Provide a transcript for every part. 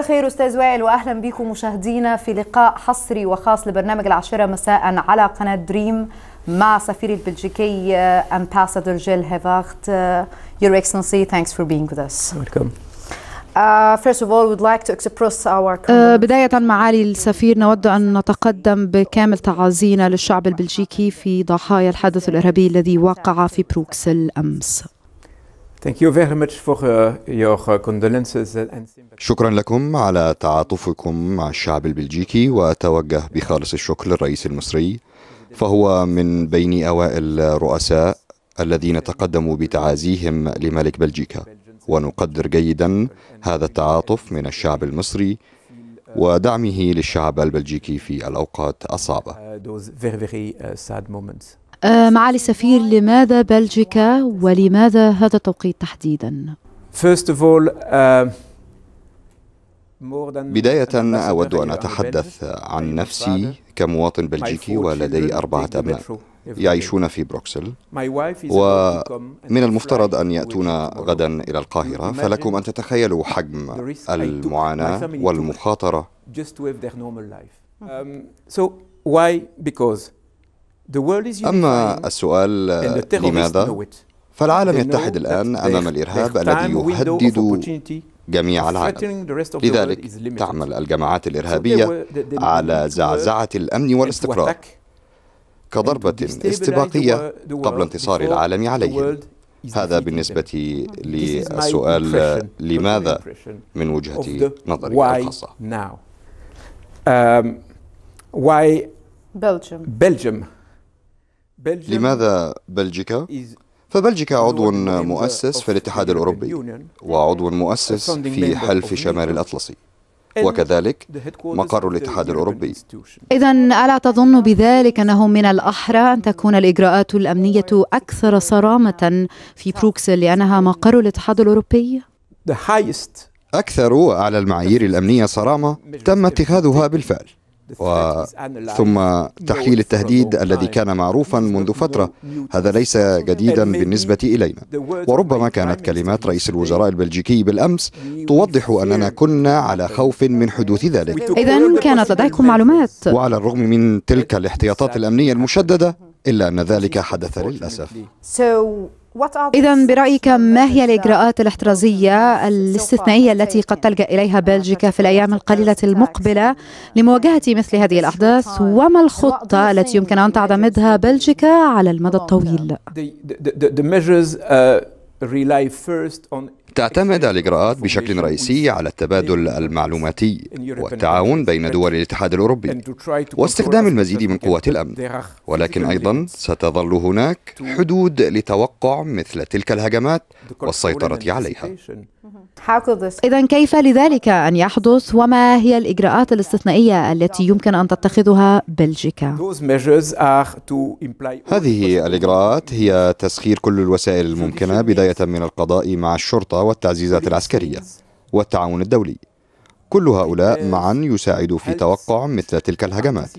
الخير استاذ وائل واهلا بكم مشاهدينا في لقاء حصري وخاص لبرنامج العاشره مساء على قناه دريم مع سفير البلجيكي امباسادور جيل هيفارت Your Excellency thanks for being with us. Welcome. Uh, first of all, we'd like to express our آه، بداية معالي السفير نود أن نتقدم بكامل تعازينا للشعب البلجيكي في ضحايا الحدث الإرهابي الذي وقع في بروكسل أمس. Uh, uh, شكرا لكم على تعاطفكم مع الشعب البلجيكي واتوجه بخالص الشكر للرئيس المصري فهو من بين اوائل رؤساء الذين تقدموا بتعازيهم لملك بلجيكا ونقدر جيدا هذا التعاطف من الشعب المصري ودعمه للشعب البلجيكي في الاوقات الصعبه uh, آه، معالي السفير لماذا بلجيكا ولماذا هذا التوقيت تحديدا؟ آه، بداية أود أن أتحدث عن نفسي كمواطن بلجيكي ولدي أربعة أبناء يعيشون في بروكسل ومن المفترض أن يأتون غدا إلى القاهرة فلكم أن تتخيلوا حجم المعاناة والمخاطرة أما السؤال لماذا؟ فالعالم يتحد الآن أمام الإرهاب الذي يهدد جميع العالم لذلك تعمل الجماعات الإرهابية على زعزعة الأمن والاستقرار كضربة استباقية قبل انتصار العالم عليهم هذا بالنسبة للسؤال لماذا من وجهة نظري الخاصة um, Belgium. Belgium لماذا بلجيكا؟ فبلجيكا عضو مؤسس في الاتحاد الأوروبي وعضو مؤسس في حلف شمال الأطلسي وكذلك مقر الاتحاد الأوروبي إذا ألا تظن بذلك أنه من الأحرى أن تكون الإجراءات الأمنية أكثر صرامة في بروكسل لأنها مقر الاتحاد الأوروبي؟ أكثر وأعلى المعايير الأمنية صرامة تم اتخاذها بالفعل ثم تحليل التهديد الذي كان معروفا منذ فترة هذا ليس جديدا بالنسبة إلينا وربما كانت كلمات رئيس الوزراء البلجيكي بالأمس توضح أننا كنا على خوف من حدوث ذلك إذا كانت لديكم معلومات وعلى الرغم من تلك الاحتياطات الأمنية المشددة إلا أن ذلك حدث للأسف إذا برأيك ما هي الإجراءات الاحترازية الاستثنائية التي قد تلجأ إليها بلجيكا في الأيام القليلة المقبلة لمواجهة مثل هذه الأحداث وما الخطة التي يمكن أن تعتمدها بلجيكا على المدى الطويل؟ uh, تعتمد الإجراءات بشكل رئيسي على التبادل المعلوماتي والتعاون بين دول الاتحاد الأوروبي واستخدام المزيد من قوات الأمن ولكن أيضا ستظل هناك حدود لتوقع مثل تلك الهجمات والسيطرة عليها إذا كيف لذلك أن يحدث وما هي الإجراءات الاستثنائية التي يمكن أن تتخذها بلجيكا؟ هذه الإجراءات هي تسخير كل الوسائل الممكنة بداية من القضاء مع الشرطة والتعزيزات العسكرية والتعاون الدولي كل هؤلاء معا يساعد في توقع مثل تلك الهجمات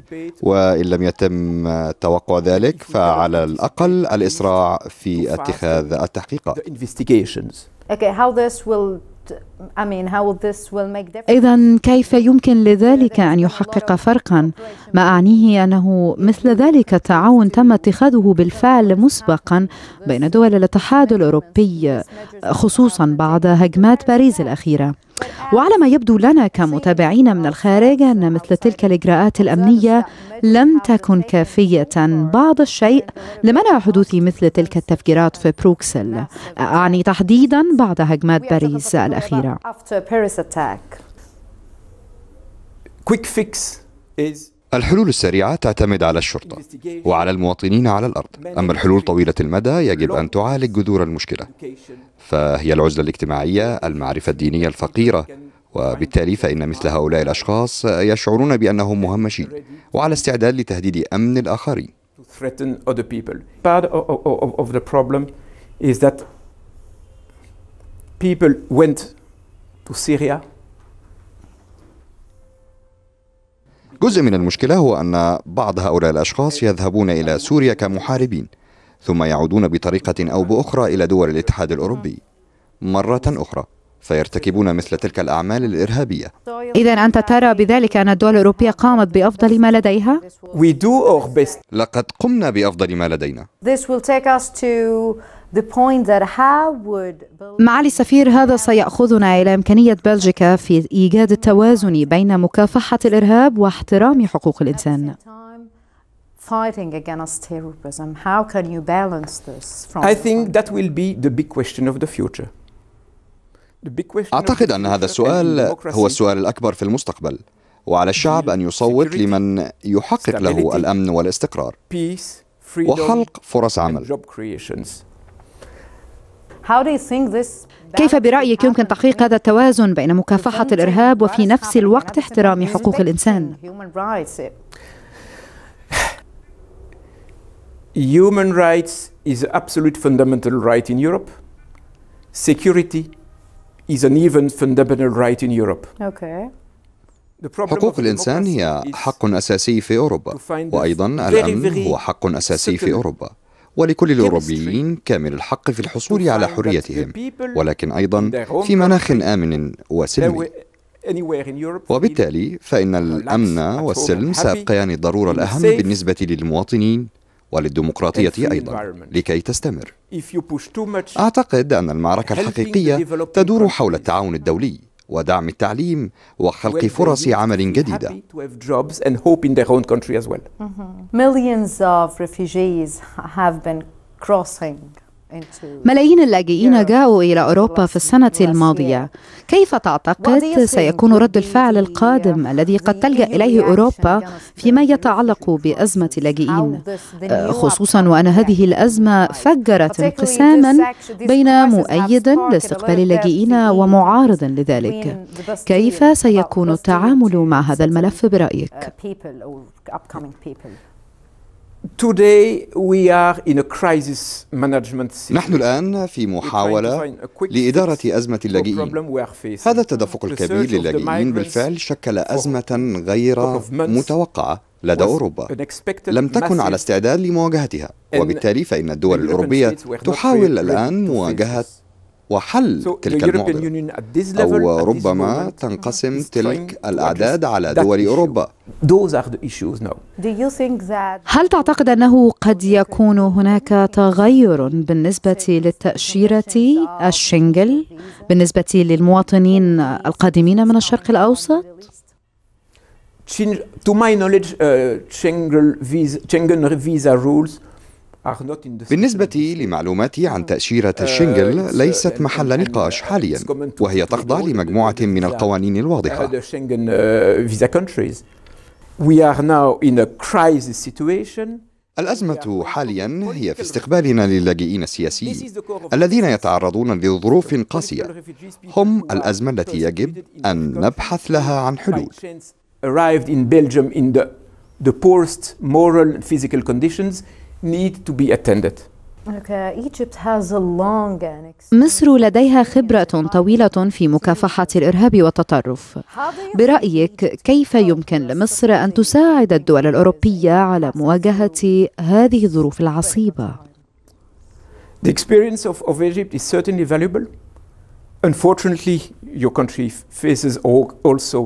وإن لم يتم توقع ذلك فعلى الأقل الإسراع في اتخاذ التحقيقات إذا كيف يمكن لذلك أن يحقق فرقا؟ ما أعنيه أنه مثل ذلك التعاون تم اتخاذه بالفعل مسبقا بين دول الاتحاد الأوروبي خصوصا بعد هجمات باريس الأخيرة وعلى ما يبدو لنا كمتابعين من الخارج أن مثل تلك الإجراءات الأمنية لم تكن كافية بعض الشيء لمنع حدوث مثل تلك التفجيرات في بروكسل أعني تحديدا بعد هجمات باريس الأخيرة. quick fix is الحلول السريعة تعتمد على الشرطة وعلى المواطنين على الأرض أما الحلول طويلة المدى يجب أن تعالج جذور المشكلة فهي العزلة الاجتماعية المعرفة الدينية الفقيرة وبالتالي فإن مثل هؤلاء الأشخاص يشعرون بأنهم مهمشين وعلى استعداد لتهديد أمن الآخرين People went to Syria جزء من المشكلة هو أن بعض هؤلاء الأشخاص يذهبون إلى سوريا كمحاربين ثم يعودون بطريقة أو بأخرى إلى دول الاتحاد الأوروبي مرة أخرى فيرتكبون مثل تلك الأعمال الإرهابية إذا أنت ترى بذلك أن الدول الأوروبية قامت بأفضل ما لديها؟ لقد قمنا بأفضل ما لدينا معالي السفير هذا سيأخذنا إلى إمكانية بلجيكا في إيجاد التوازن بين مكافحة الإرهاب واحترام حقوق الإنسان أعتقد أن هذا السؤال هو السؤال الأكبر في المستقبل وعلى الشعب أن يصوت لمن يحقق له الأمن والاستقرار وحلق فرص عمل كيف برأيك يمكن تحقيق هذا التوازن بين مكافحة الإرهاب وفي نفس الوقت احترام حقوق الإنسان؟ Human rights is an absolute fundamental right in Europe. Security is an even fundamental right in Europe. Okay. حقوق الإنسان هي حق أساسي في أوروبا وأيضا الأمن هو حق أساسي في أوروبا ولكل الأوروبيين كامل الحق في الحصول على حريتهم ولكن أيضا في مناخ آمن وسلمي وبالتالي فإن الأمن والسلم سيبقيان الضرورة الأهم بالنسبة للمواطنين وللديمقراطية أيضا لكي تستمر أعتقد أن المعركة الحقيقية تدور حول التعاون الدولي ودعم التعليم وخلق فرص عمل جديدة. Millions of refugees have been crossing ملايين اللاجئين جاءوا إلى أوروبا في السنة الماضية كيف تعتقد سيكون رد الفعل القادم الذي قد تلجأ إليه أوروبا فيما يتعلق بأزمة اللاجئين آه، خصوصا وأن هذه الأزمة فجرت انقساما بين مؤيد لاستقبال اللاجئين ومعارض لذلك كيف سيكون التعامل مع هذا الملف uh, برأيك؟ Today we are in a crisis management system. نحن الآن في محاولة لإدارة أزمة اللاجئين هذا التدفق الكبير للاجئين بالفعل شكل أزمة غير متوقعة لدى أوروبا لم تكن على استعداد لمواجهتها وبالتالي فإن الدول الأوروبية تحاول الآن مواجهة وحل تلك المعضلة أو ربما تنقسم تلك الأعداد على دول أوروبا هل تعتقد أنه قد يكون هناك تغير بالنسبة للتأشيرة الشنجل بالنسبة للمواطنين القادمين من الشرق الأوسط؟ To my knowledge, uh, Schengen visa rules بالنسبة لمعلوماتي عن تأشيرة الشنغل آه، ليست آه، محل آه، نقاش حاليا وهي تخضع لمجموعة من القوانين الواضحة الأزمة حاليا هي في استقبالنا للاجئين السياسيين الذين يتعرضون لظروف قاسية هم الأزمة التي يجب أن نبحث لها عن حلول arrived in Belgium in the, the poorest moral and physical conditions need to be attended. مصر لديها خبرة طويلة في مكافحة الإرهاب والتطرف. برأيك كيف يمكن لمصر أن تساعد الدول الأوروبية على مواجهة هذه الظروف العصيبة؟ The experience of Egypt is certainly valuable. Unfortunately, your country faces also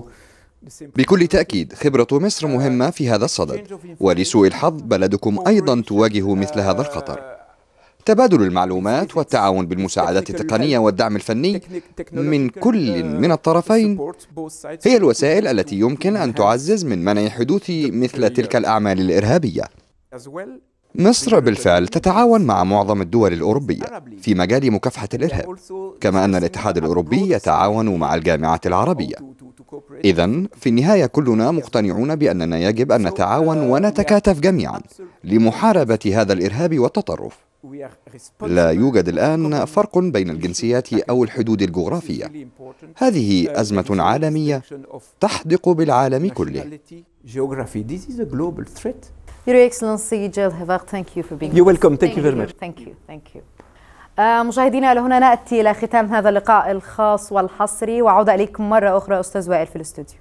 بكل تأكيد خبرة مصر مهمة في هذا الصدد ولسوء الحظ بلدكم أيضا تواجه مثل هذا الخطر تبادل المعلومات والتعاون بالمساعدات التقنية والدعم الفني من كل uh, من الطرفين هي الوسائل التي يمكن أن تعزز من منع حدوث مثل تلك الأعمال الإرهابية مصر بالفعل تتعاون مع معظم الدول الأوروبية في مجال مكافحة الإرهاب كما أن الاتحاد الأوروبي يتعاون مع الجامعات العربية إذا في النهاية كلنا مقتنعون بأننا يجب أن نتعاون ونتكاتف جميعا لمحاربة هذا الإرهاب والتطرف لا يوجد الآن فرق بين الجنسيات أو الحدود الجغرافية هذه أزمة عالمية تحدق بالعالم كله Your Excellency Jill Havard, thank you for being You're welcome. Thank, thank you very much. Thank you. Thank you. آه، مشاهدينا لهنا ناتي الى ختام هذا اللقاء الخاص والحصري وعوده اليكم مره اخرى استاذ وائل في الاستوديو